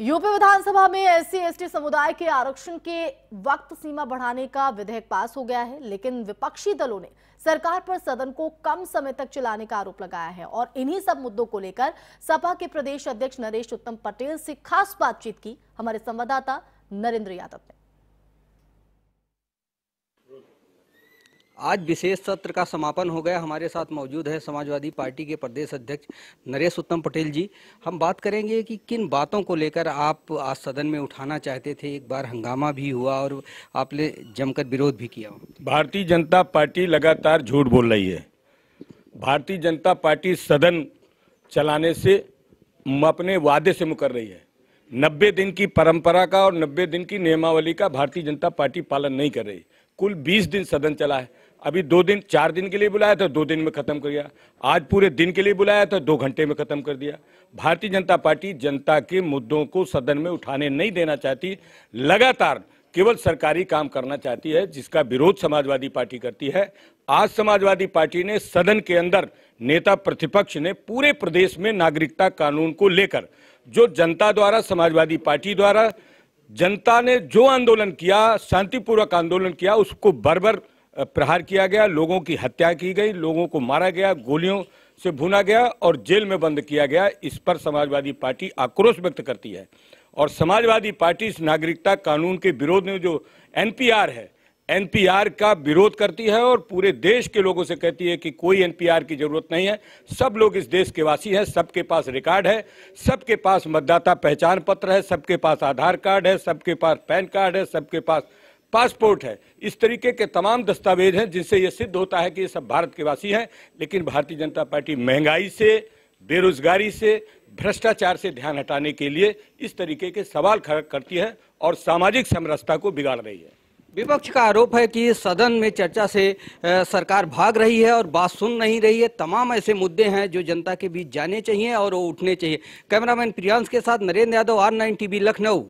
UP विधानसभा में SC ST समुदाय के आरक्षण के वक्त सीमा बढ़ाने का विधेयक पास हो गया है लेकिन विपक्षी दलों ने सरकार पर सदन को कम समय तक चलाने का आरोप लगाया है और इन्हीं सब मुद्दों को लेकर सपा के प्रदेश अध्यक्ष नरेश उत्तम पटेल से खास बातचीत की हमारे संवाददाता नरेंद्र यादव ने आज विशेष सत्र का समापन हो गया हमारे साथ मौजूद है समाजवादी पार्टी के प्रदेश अध्यक्ष नरेश उत्तम पटेल जी हम बात करेंगे कि किन बातों को लेकर आप आज सदन में उठाना चाहते थे एक बार हंगामा भी हुआ और आपने जमकर विरोध भी किया भारतीय जनता पार्टी लगातार झूठ बोल रही है भारतीय जनता पार्टी सदन चलाने से अपने वादे से मुकर रही है नब्बे दिन की परंपरा का और नब्बे दिन की नियमावली का भारतीय जनता पार्टी पालन नहीं कर रही कुल बीस दिन सदन चला है अभी दो दिन चार दिन के लिए बुलाया था दो दिन में खत्म कर दिया आज पूरे दिन के लिए बुलाया था दो घंटे में खत्म कर दिया भारतीय जनता पार्टी जनता के मुद्दों को सदन में उठाने नहीं देना चाहती लगातार केवल सरकारी काम करना चाहती है जिसका विरोध समाजवादी पार्टी करती है आज समाजवादी पार्टी ने सदन के अंदर नेता प्रतिपक्ष ने पूरे प्रदेश में नागरिकता कानून को लेकर जो जनता द्वारा समाजवादी पार्टी द्वारा जनता ने जो आंदोलन किया शांतिपूर्वक आंदोलन किया उसको बरबर -बर प्रहार किया गया लोगों की हत्या की गई लोगों को मारा गया गोलियों से भुना गया और जेल में बंद किया गया इस पर समाजवादी पार्टी आक्रोश व्यक्त करती है और समाजवादी पार्टी इस नागरिकता कानून के विरोध में जो एनपीआर है एनपीआर का विरोध करती है और पूरे देश के लोगों से कहती है कि कोई एनपीआर की जरूरत नहीं है सब लोग इस देश के वासी हैं सबके पास रिकॉर्ड है सबके पास मतदाता पहचान पत्र है सबके पास आधार कार्ड है सबके पास पैन कार्ड है सबके पास पासपोर्ट है इस तरीके के तमाम दस्तावेज हैं जिनसे ये सिद्ध होता है कि ये सब भारत के वासी हैं लेकिन भारतीय जनता पार्टी महंगाई से बेरोजगारी से भ्रष्टाचार से ध्यान हटाने के लिए इस तरीके के सवाल खड़ा करती है और सामाजिक समरसता को बिगाड़ रही है विपक्ष का आरोप है कि सदन में चर्चा से सरकार भाग रही है और बात सुन नहीं रही है तमाम ऐसे मुद्दे हैं जो जनता के बीच जाने चाहिए और वो उठने चाहिए कैमरामैन प्रियांश के साथ Narendra Yadav R nine TV Lucknow